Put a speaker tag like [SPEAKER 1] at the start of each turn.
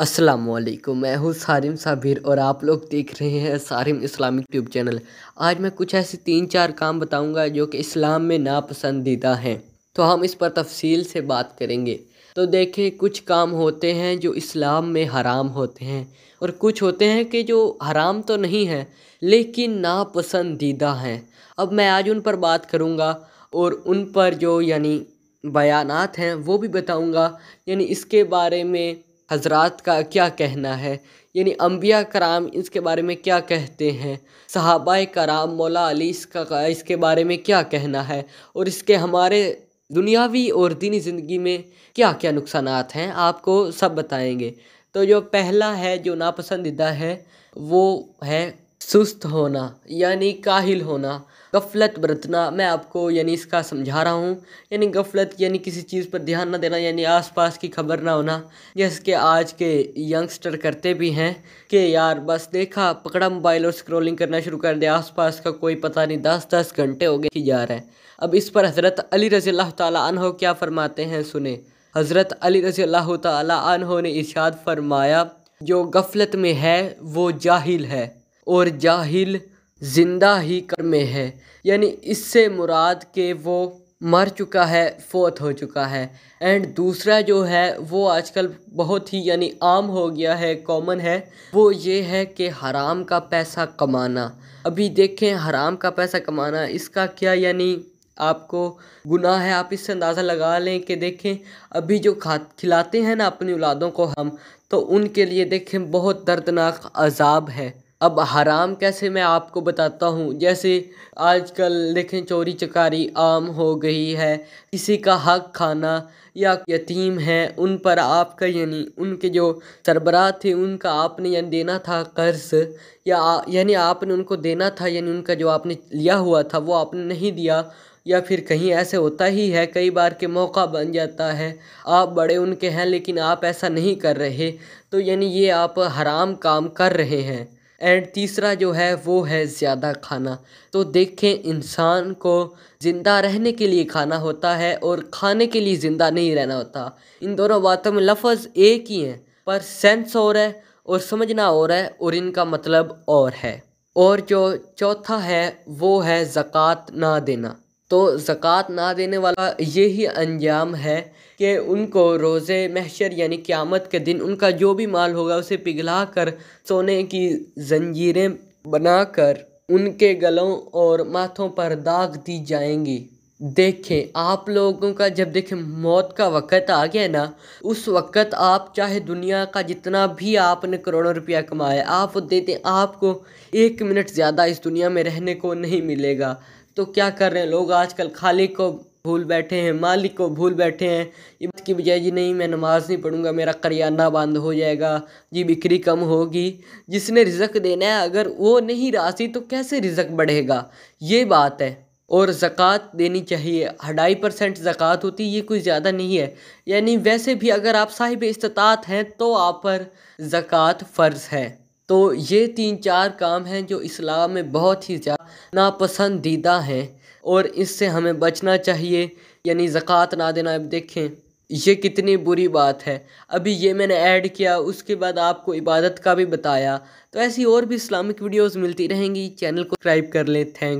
[SPEAKER 1] असलकुम मैं हूँ सारिम साबिर और आप लोग देख रहे हैं सारिम इस्लामिक ट्यूब चैनल आज मैं कुछ ऐसे तीन चार काम बताऊंगा जो कि इस्लाम में नापसंदीदा हैं तो हम इस पर तफसील से बात करेंगे तो देखें कुछ काम होते हैं जो इस्लाम में हराम होते हैं और कुछ होते हैं कि जो हराम तो नहीं हैं लेकिन नापसंदीदा हैं अब मैं आज उन पर बात करूँगा और उन पर जो यानी बयानात हैं वो भी बताऊँगा यानी इसके बारे में हजरात का क्या कहना है यानी अम्बिया कराम इसके बारे में क्या कहते हैं सहाबा कराम मौला अली इसका इसके बारे में क्या कहना है और इसके हमारे दुनियावी और दीनी ज़िंदगी में क्या क्या नुकसान हैं आपको सब बताएंगे तो जो पहला है जो नापसंदीदा है वो है सुस्त होना यानी काहिल होना गफलत बरतना मैं आपको यानी इसका समझा रहा हूँ यानी गफलत यानी किसी चीज़ पर ध्यान ना देना यानी आसपास की खबर ना होना जैसे कि आज के यंगस्टर करते भी हैं कि यार बस देखा पकड़ा मोबाइल और स्क्रॉलिंग करना शुरू कर दिया आसपास का कोई पता नहीं दस दस घंटे हो गए कि जा रहे हैं अब इस पर हज़रत अली रज़ी तह क्या फ़रमाते हैं सुने हज़रत अली रज़ी तह ने इर्शाद फरमाया जो गफलत में है वो जाहिल है और जाहिल ज़िंदा ही कर में है यानी इससे मुराद के वो मर चुका है फोत हो चुका है एंड दूसरा जो है वो आजकल बहुत ही यानी आम हो गया है कॉमन है वो ये है कि हराम का पैसा कमाना अभी देखें हराम का पैसा कमाना इसका क्या यानी आपको गुनाह है आप इससे अंदाज़ा लगा लें कि देखें अभी जो खा खिलाते हैं ना अपनी औलादों को हम तो उनके लिए देखें बहुत दर्दनाक अजाब है अब हराम कैसे मैं आपको बताता हूँ जैसे आजकल देखें चोरी चकारी आम हो गई है किसी का हक खाना या यतीम है उन पर आपका यानी उनके जो सरबराह थे उनका आपने यानी देना था कर्ज या यानी आपने उनको देना था यानी उनका जो आपने लिया हुआ था वो आपने नहीं दिया या फिर कहीं ऐसे होता ही है कई बार के मौका बन जाता है आप बड़े उनके हैं लेकिन आप ऐसा नहीं कर रहे तो यानी ये आप हराम काम कर रहे हैं एंड तीसरा जो है वो है ज़्यादा खाना तो देखें इंसान को ज़िंदा रहने के लिए खाना होता है और खाने के लिए ज़िंदा नहीं रहना होता इन दोनों बातों में लफज एक ही हैं पर सेंस और है और समझना और है और इनका मतलब और है और जो चौथा है वो है ज़क़़त ना देना तो ज़कात ना देने वाला ये अंजाम है कि उनको रोज़ महशर यानी क़यामत के दिन उनका जो भी माल होगा उसे पिघला कर सोने की जंजीरें बनाकर उनके गलों और माथों पर दाग दी जाएंगी देखें आप लोगों का जब देखें मौत का वक़्त आ गया ना उस वक़्त आप चाहे दुनिया का जितना भी आपने करोड़ों रुपया कमाया आप वो आपको एक मिनट ज़्यादा इस दुनिया में रहने को नहीं मिलेगा तो क्या कर रहे हैं लोग आजकल खालिक को भूल बैठे हैं मालिक को भूल बैठे हैं इबादत की बजाय जी नहीं मैं नमाज़ नहीं पढ़ूंगा मेरा करियाना बंद हो जाएगा जी बिक्री कम होगी जिसने रिजक देना है अगर वो नहीं राजी तो कैसे रिजक बढ़ेगा ये बात है और ज़क़़त देनी चाहिए अढ़ाई परसेंट ज़क़़त होती ये कुछ ज़्यादा नहीं है यानी वैसे भी अगर आप साहिब इस्तात हैं तो आप पर ज़क़़त फ़र्ज़ है तो ये तीन चार काम हैं जो इस्लाम में बहुत ही ज़्यादा नापसंदीदा हैं और इससे हमें बचना चाहिए यानी ज़क़़त ना देना अब देखें ये कितनी बुरी बात है अभी ये मैंने ऐड किया उसके बाद आपको इबादत का भी बताया तो ऐसी और भी इस्लामिक वीडियोस मिलती रहेंगी चैनल को सब्सक्राइब कर लें थैंक